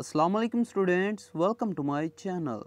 Aslam students welcome to my channel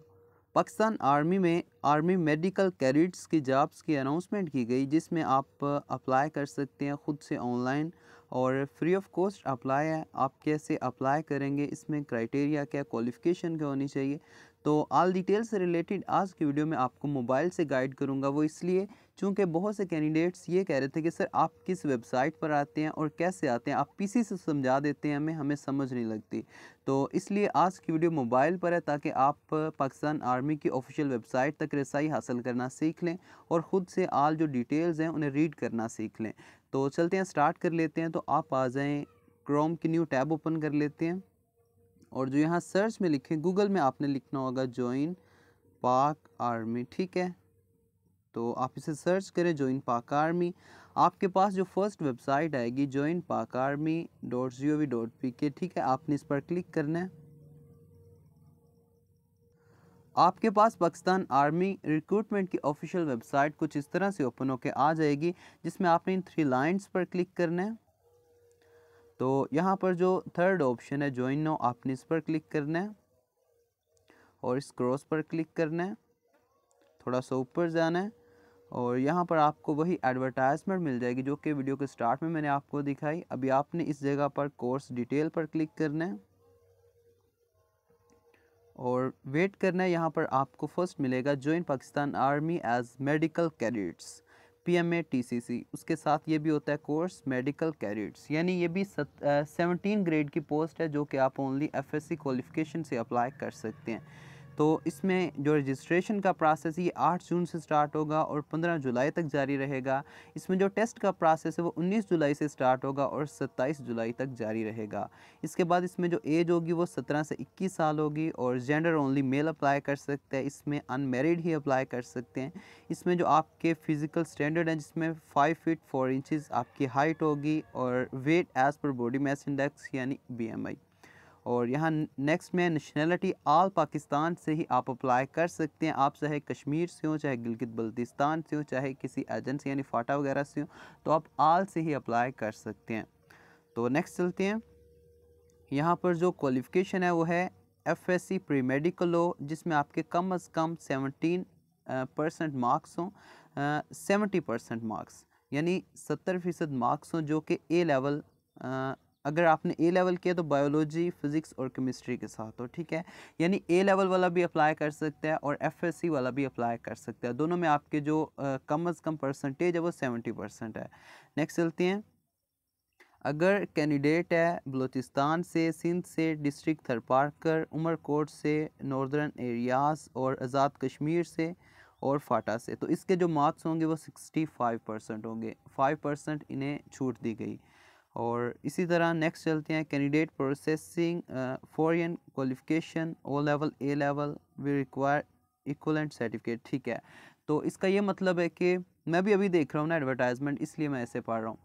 Pakistan army में army medical cadets की jobs की announcement की गई जिसमें आप अप्लाई कर सकते हैं ख़ुद से ऑनलाइन और फ्री ऑफ कॉस्ट अप्लाई है आप कैसे अप्लाई करेंगे इसमें क्राइटेरिया क्या क्वालिफिकेशन क्या होनी चाहिए तो ऑल डिटेल से रिलेटेड आज की वीडियो में आपको मोबाइल से गाइड करूंगा वो इसलिए चूंकि बहुत से कैंडिडेट्स ये कह रहे थे कि सर आप किस वेबसाइट पर आते हैं और कैसे आते हैं आप पीसी से समझा देते हैं हमें हमें समझ नहीं लगती तो इसलिए आज की वीडियो मोबाइल पर है ताकि आप पाकिस्तान आर्मी की ऑफिशियल वेबसाइट तक रसाई हासिल करना सीख लें और ख़ुद से आल जो डिटेल्स हैं उन्हें रीड करना सीख लें तो चलते हैं स्टार्ट कर लेते हैं तो आप आ जाएँ क्रोम की न्यू टैब ओपन कर लेते हैं और जो यहाँ सर्च में लिखें गूगल में आपने लिखना होगा जॉइन पाक आर्मी ठीक है तो आप इसे सर्च करें जॉइन पाक आर्मी आपके पास जो फर्स्ट वेबसाइट आएगी join Pak army dot G O V dot P K ठीक है आपने इस पर क्लिक करना है आपके पास पाकिस्तान आर्मी रिक्रूटमेंट की ऑफिशियल वेबसाइट कुछ इस तरह से ओपन होकर आ जाएगी जिसमें आपने इन थ्री लाइंस पर क्लिक करना है तो यहाँ पर जो थर्ड ऑप्शन है ज्वाइन नो आपने इस पर क्लिक करना है और इस क्रॉस पर क्लिक करना है थोड़ा सा ऊपर जाना है और यहाँ पर आपको वही एडवर्टाइजमेंट मिल जाएगी जो कि वीडियो के स्टार्ट में मैंने आपको दिखाई अभी आपने इस जगह पर कोर्स डिटेल पर क्लिक करना है और वेट करना है यहाँ पर आपको फर्स्ट मिलेगा join Pakistan army as medical cadets PMA TCC उसके साथ ये भी होता है कोर्स मेडिकल कैडेट्स यानी ये भी सेवनटीन ग्रेड की पोस्ट है जो कि आप ओनली एफएससी क्वालिफिकेशन से अप्लाई कर सकते हैं तो इसमें जो रजिस्ट्रेशन का प्रोसेस ये 8 जून से स्टार्ट होगा और 15 जुलाई तक जारी रहेगा इसमें जो टेस्ट का प्रोसेस है वो 19 जुलाई से स्टार्ट होगा और 27 जुलाई तक जारी रहेगा इसके बाद इसमें जो एज होगी वो 17 से 21 साल होगी और जेंडर ओनली मेल अप्लाई कर सकते हैं इसमें अनमेरिड ही अप्लाई कर सकते हैं इसमें जो आपके फ़िज़िकल स्टैंडर्ड हैं जिसमें फ़ाइव फिट फोर इंचज़ आपकी हाइट होगी और weight as per body mass index यानी बी और यहाँ नेक्स्ट में नेशनलिटी आल पाकिस्तान से ही आप अप्लाई कर सकते हैं आप चाहे कश्मीर से हो चाहे गिलगित बल्तिस्तान से हो चाहे किसी एजेंसी यानी फाटा वगैरह से हो तो आप आल से ही अप्लाई कर सकते हैं तो नेक्स्ट चलते हैं यहाँ पर जो क्वालिफ़िकेशन है वो है F S C pre medical हो जिसमें आपके कम अज़ कम सेवनटीन परसेंट मार्क्स हों सेवेंटी परसेंट मार्क्स यानी सत्तर फ़ीसद मार्क्स हों जो कि ए लेवल अगर आपने ए लेवल किया तो बायोलॉजी फिज़िक्स और केमिस्ट्री के साथ हो ठीक है यानी ए लेवल वाला भी अप्लाई कर सकता है और एफ वाला भी अप्लाई कर सकता है दोनों में आपके जो आ, कम अज़ कम परसेंटेज है वो सेवेंटी परसेंट है नेक्स्ट चलते हैं अगर कैंडिडेट है बलूचिस्तान से सिंध से डिस्ट्रिक्ट थरपारकर उमरकोट से नॉर्दर्न एरियाज़ और आज़ाद कश्मीर से और फाटा से तो इसके जो मार्क्स होंगे वो सिक्सटी फाइव परसेंट होंगे फाइव परसेंट इन्हें छूट दी गई और इसी तरह नेक्स्ट चलते हैं candidate processing foreign qualification O level A level we require equivalent certificate ठीक है तो इसका ये मतलब है कि मैं भी अभी देख रहा हूँ ना एडवर्टाइजमेंट इसलिए मैं ऐसे पढ़ रहा हूँ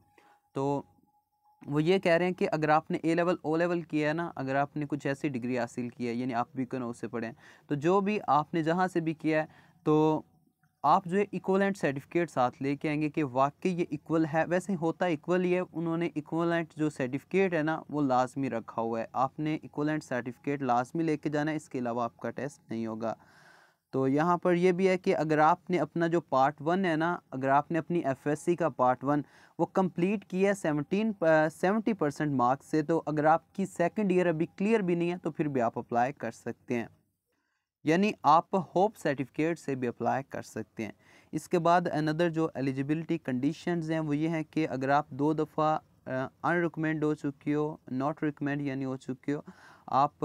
तो वो ये कह रहे हैं कि अगर आपने ए लेवल ओ लेवल किया है ना अगर आपने कुछ ऐसी डिग्री हासिल की है यानी आप भी से उससे पढ़ें तो जो भी आपने जहाँ से भी किया है तो आप जो है इक्वलेंट सर्टिफिकेट साथ लेके आएंगे कि वाकई ये इक्वल है वैसे होता इक्वल ही है उन्होंने इक्वलेंट जो सर्टिफिकेट है ना वो लाजमी रखा हुआ है आपने इक्वलेंट सर्टिफिकेट लाजमी लेके जाना है इसके अलावा आपका टेस्ट नहीं होगा तो यहाँ पर यह भी है कि अगर आपने अपना जो पार्ट वन है ना अगर आपने अपनी सी का पार्ट वन वो कम्प्लीट किया है सेवनटीन सेवेंटी परसेंट मार्क्स से तो अगर आपकी सेकेंड ईयर अभी क्लियर भी नहीं है तो फिर भी आप अप्लाई कर सकते हैं यानी आप होप सर्टिफिकेट से भी अप्लाई कर सकते हैं इसके बाद अनदर जो एलिजिबिलिटी कंडीशंस हैं वो ये हैं कि अगर आप दो दफ़ा अनरिकमेंड हो चुके हो नॉट रिकमेंड यानी हो चुके हो आप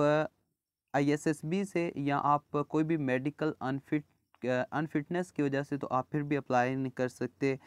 आईएसएसबी से या आप कोई भी मेडिकल अनफिट अनफिटनेस की वजह से तो आप फिर भी अप्लाई नहीं कर सकते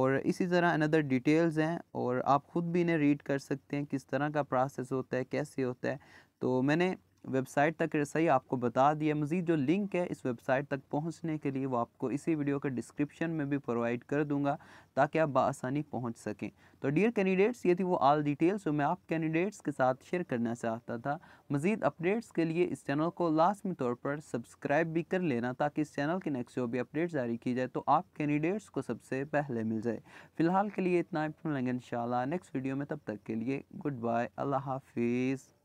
और इसी तरह अनदर डिटेल्स हैं और आप ख़ुद भी इन्हें रीड कर सकते हैं किस तरह का प्रोसेस होता है कैसे होता है तो मैंने वेबसाइट तक रसाई आपको बता दिया मज़ीद जो लिंक है इस वेबसाइट तक पहुँचने के लिए वो आपको इसी वीडियो के डिस्क्रिप्शन में भी प्रोवाइड कर दूँगा ताकि आप बसानी पहुँच सकें तो डियर कैंडिडेट्स ये थी वो आल डिटेल्स जो मैं आप कैंडिडेट्स के साथ शेयर करना चाहता था मज़ीद अपडेट्स के लिए इस चैनल को लाजमी तौर पर सब्सक्राइब भी कर लेना ताकि इस चैनल की नेक्स्ट जो भी अपडेट जारी की जाए तो आप कैंडिडेट्स को सबसे पहले मिल जाए फ़िलहाल के लिए इतना इन इन नेक्स्ट वीडियो में तब तक के लिए गुड बाय अल्लाह हाफिज़